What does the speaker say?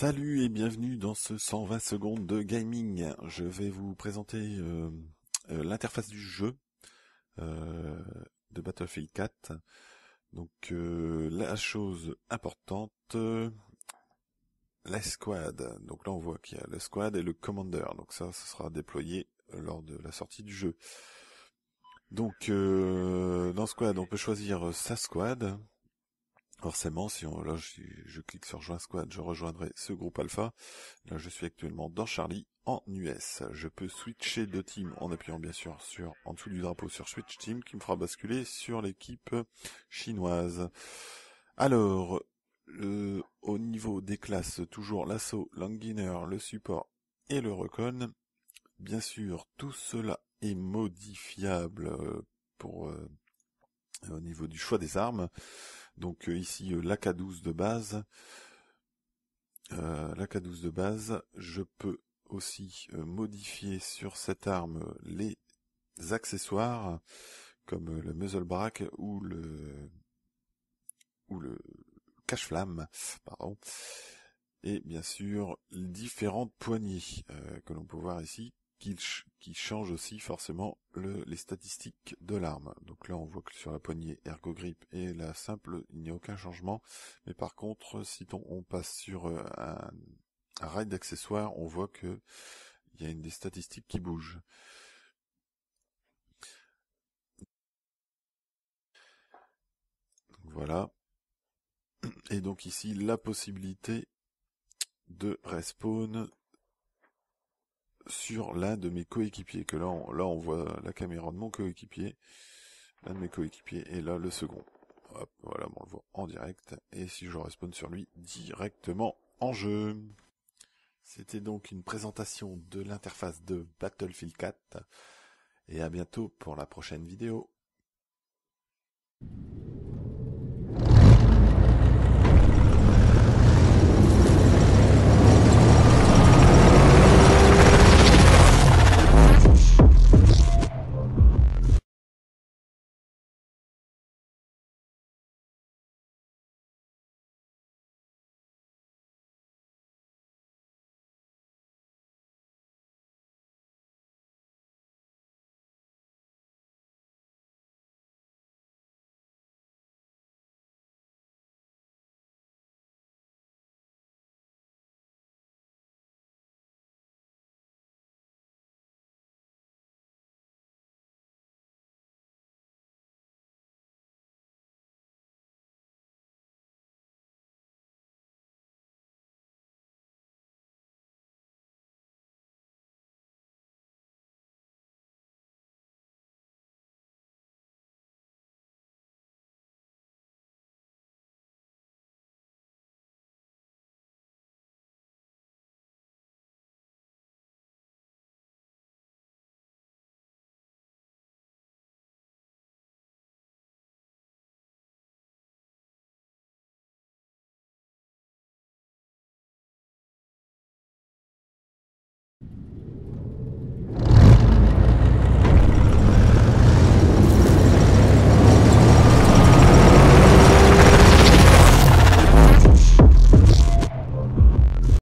Salut et bienvenue dans ce 120 secondes de gaming. Je vais vous présenter euh, euh, l'interface du jeu euh, de Battlefield 4. Donc la chose importante, la squad. Donc là on voit qu'il y a la squad et le commander. Donc ça, ce sera déployé lors de la sortie du jeu. Donc dans squad, on peut choisir sa squad. Forcément, si on, là, je, clique sur Join Squad, je rejoindrai ce groupe alpha. Là, je suis actuellement dans Charlie, en US. Je peux switcher de team en appuyant bien sûr sur en dessous du drapeau sur Switch Team qui me fera basculer sur l'équipe chinoise. Alors, au niveau des classes, toujours l'assaut, l'anguiner, le support et le recon. Bien sûr, tout cela est modifiable euh, pour euh, au niveau du choix des armes. Donc euh, ici la euh, l'AK12 de base. 12 euh, de base, je peux aussi modifier sur cette arme les accessoires comme le muzzle brack ou le cache flamme et bien sûr les différentes poignées que l'on peut voir ici qui, change aussi forcément les statistiques de l'arme. Donc là, on voit que sur la poignée Ergo Grip et la simple, il n'y a aucun changement. Mais par contre, si on, passe sur euh, un, un raid d'accessoires, on voit que il y a une des statistiques qui bouge Voilà. Et donc ici, la possibilité de respawn sur l'un de mes coéquipiers. Que là, on, là, on voit la caméra de mon coéquipier, l'un de mes coéquipiers, et là, le second. Hop, voilà, on le voit en direct. Et si je respawn sur lui, directement en jeu. C'était donc une présentation de l'interface de Battlefield 4. Et à bientôt pour la prochaine vidéo.